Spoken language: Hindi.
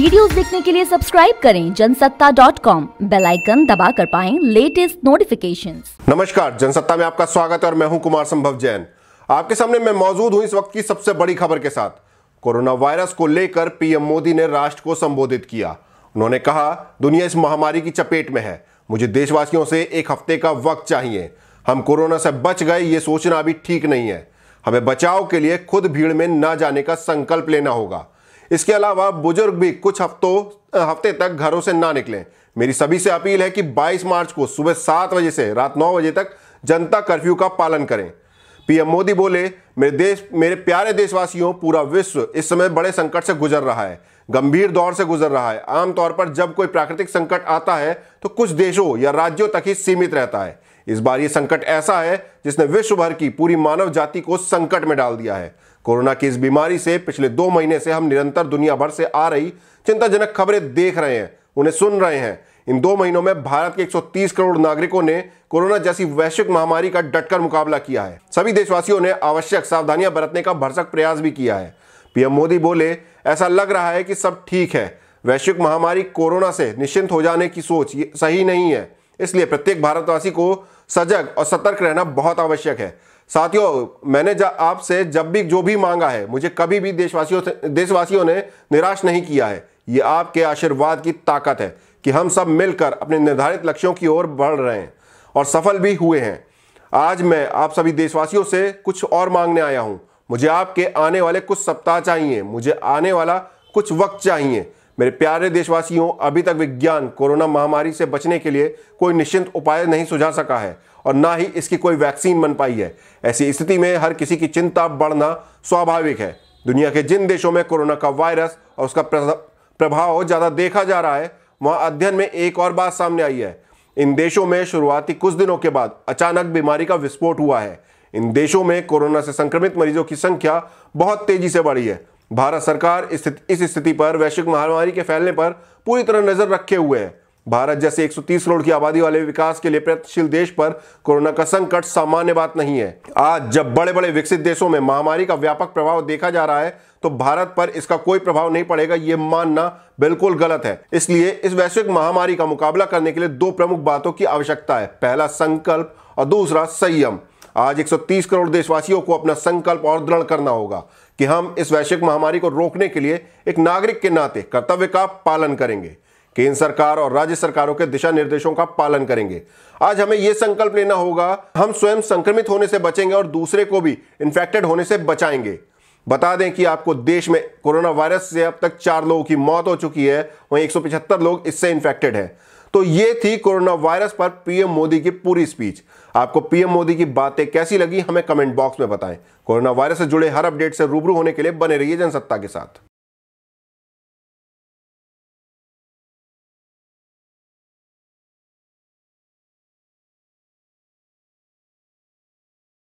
वीडियोस देखने के लिए सब्सक्राइब करें जनसत्ता डॉट कॉम बेलाइकन दबा कर पाए लेटेस्ट नोटिफिकेशन नमस्कार जनसत्ता में आपका स्वागत है और मैं हूं कुमार संभव जैन आपके सामने मैं मौजूद हूं इस वक्त की सबसे बड़ी खबर के साथ कोरोना वायरस को लेकर पीएम मोदी ने राष्ट्र को संबोधित किया उन्होंने कहा दुनिया इस महामारी की चपेट में है मुझे देशवासियों से एक हफ्ते का वक्त चाहिए हम कोरोना से बच गए ये सोचना अभी ठीक नहीं है हमें बचाव के लिए खुद भीड़ में न जाने का संकल्प लेना होगा इसके अलावा बुजुर्ग भी कुछ हफ्तों हफ्ते तक घरों से ना निकलें मेरी सभी से अपील है कि 22 मार्च को सुबह सात बजे से रात नौ बजे तक जनता कर्फ्यू का पालन करें पीएम मोदी बोले मेरे देश मेरे प्यारे देशवासियों पूरा विश्व इस समय बड़े संकट से गुजर रहा है गंभीर दौर से गुजर रहा है आमतौर पर जब कोई प्राकृतिक संकट आता है तो कुछ देशों या राज्यों तक ही सीमित रहता है इस बार ये संकट ऐसा है जिसने विश्व भर की पूरी मानव जाति को संकट में डाल दिया है कोरोना की इस बीमारी से पिछले दो महीने से हम निरंतर दुनिया भर से आ रही चिंताजनक खबरें देख रहे हैं उन्हें सुन रहे हैं इन दो महीनों में भारत के 130 करोड़ नागरिकों ने कोरोना जैसी वैश्विक महामारी का डटकर मुकाबला किया है सभी देशवासियों ने आवश्यक सावधानियां बरतने का भरसक प्रयास भी किया है पीएम मोदी बोले ऐसा लग रहा है कि सब ठीक है वैश्विक महामारी कोरोना से निश्चिंत हो जाने की सोच सही नहीं है इसलिए प्रत्येक भारतवासी को सजग और सतर्क रहना बहुत आवश्यक है साथियों मैंने आपसे जब भी जो भी मांगा है मुझे कभी भी देशवासियों से देशवासियों ने निराश नहीं किया है ये आपके आशीर्वाद की ताकत है कि हम सब मिलकर अपने निर्धारित लक्ष्यों की ओर बढ़ रहे हैं और सफल भी हुए हैं आज मैं आप सभी देशवासियों से कुछ और मांगने आया हूँ मुझे आपके आने वाले कुछ सप्ताह चाहिए मुझे आने वाला कुछ वक्त चाहिए मेरे प्यारे देशवासियों अभी तक विज्ञान कोरोना महामारी से बचने के लिए कोई निश्चित उपाय नहीं सुझा सका है और ना ही इसकी कोई वैक्सीन बन पाई है ऐसी स्थिति में हर किसी की चिंता बढ़ना स्वाभाविक है दुनिया के जिन देशों में कोरोना का वायरस और उसका प्रभाव ज़्यादा देखा जा रहा है वहाँ अध्ययन में एक और बात सामने आई है इन देशों में शुरुआती कुछ दिनों के बाद अचानक बीमारी का विस्फोट हुआ है इन देशों में कोरोना से संक्रमित मरीजों की संख्या बहुत तेजी से बढ़ी है भारत सरकार इस स्थिति पर वैश्विक महामारी के फैलने पर पूरी तरह नजर रखे हुए है भारत जैसे 130 करोड़ की आबादी वाले विकास के लिए प्रयत्नशील देश पर कोरोना का संकट सामान्य बात नहीं है आज जब बड़े बड़े विकसित देशों में महामारी का व्यापक प्रभाव देखा जा रहा है तो भारत पर इसका कोई प्रभाव नहीं पड़ेगा ये मानना बिल्कुल गलत है इसलिए इस वैश्विक महामारी का मुकाबला करने के लिए दो प्रमुख बातों की आवश्यकता है पहला संकल्प और दूसरा संयम आज 130 करोड़ देशवासियों को अपना संकल्प और दृढ़ करना होगा कि हम इस वैश्विक महामारी को रोकने के लिए एक नागरिक के नाते कर्तव्य का पालन करेंगे केंद्र सरकार और राज्य सरकारों के दिशा निर्देशों का पालन करेंगे आज हमें यह संकल्प लेना होगा हम स्वयं संक्रमित होने से बचेंगे और दूसरे को भी इन्फेक्टेड होने से बचाएंगे बता दें कि आपको देश में कोरोना वायरस से अब तक चार लोगों की मौत हो चुकी है वहीं 175 लोग इससे इन्फेक्टेड हैं तो ये थी कोरोना वायरस पर पीएम मोदी की पूरी स्पीच आपको पीएम मोदी की बातें कैसी लगी हमें कमेंट बॉक्स में बताएं कोरोना वायरस से जुड़े हर अपडेट से रूबरू होने के लिए बने रहिए जनसत्ता के साथ